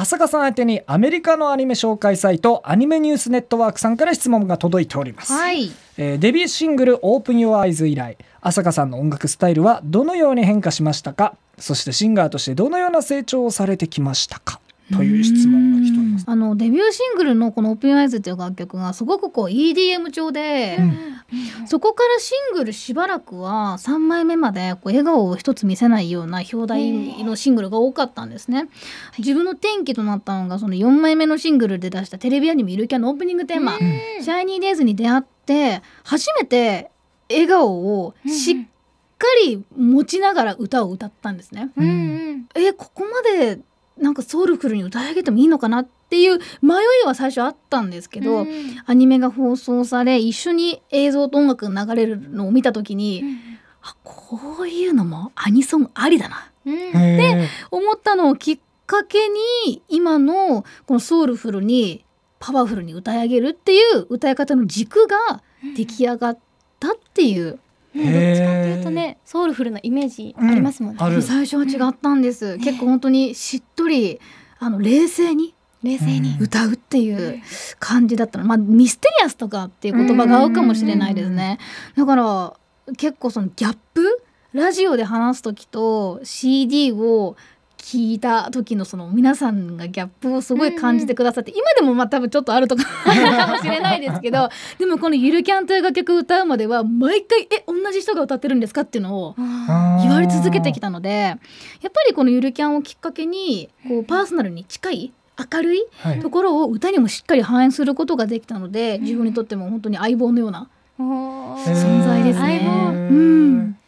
浅香さん相手にアメリカのアニメ紹介サイトアニメニュースネットワークさんから質問が届いております、はい、えー、デビューシングル「オープンユアアイズ以来浅香さんの音楽スタイルはどのように変化しましたかそしてシンガーとしてどのような成長をされてきましたかという質問が来て、あのデビューシングルのこの「オープンアイズ」っていう楽曲がすごくこう EDM 調で、うん、そこからシングルしばらくは3枚目までこう笑顔を一つ見せないような表題のシングルが多かったんですね。自分の転機となったのがその4枚目のシングルで出したテレビアニメ「イルキャン」のオープニングテーマ「シャイニーデイズ」に出会って初めて笑顔をしっかり持ちながら歌を歌ったんですね。うんうん、えここまでなんかソウルフルに歌い上げてもいいのかなっていう迷いは最初あったんですけど、うん、アニメが放送され一緒に映像と音楽が流れるのを見た時に、うん、あこういうのもアニソンありだな、うん、って思ったのをきっかけに今のこのソウルフルにパワフルに歌い上げるっていう歌い方の軸が出来上がったっていうどっちかっていうとねソウルフルなイメージありますもんね、うん、最初は違ったんです、うん、結構本当にしっとりあの冷静に冷静に歌うっていう感じだったの、まあ、ミステリアスとかっていう言葉が合うかもしれないですねだから結構そのギャップラジオで話す時と CD を聞いた時のその皆さんがギャップをすごい感じてくださって、うん今でもまあ多分ちょっとあるとか かもしれないですけどでもこの「ゆるキャン」という楽曲歌うまでは毎回「え同じ人が歌ってるんですか?」っていうのを言われ続けてきたのでやっぱりこの「ゆるキャン」をきっかけにこうパーソナルに近い明るいところを歌にもしっかり反映することができたので、はい、自分にとっても本当に相棒のような存在ですね。うん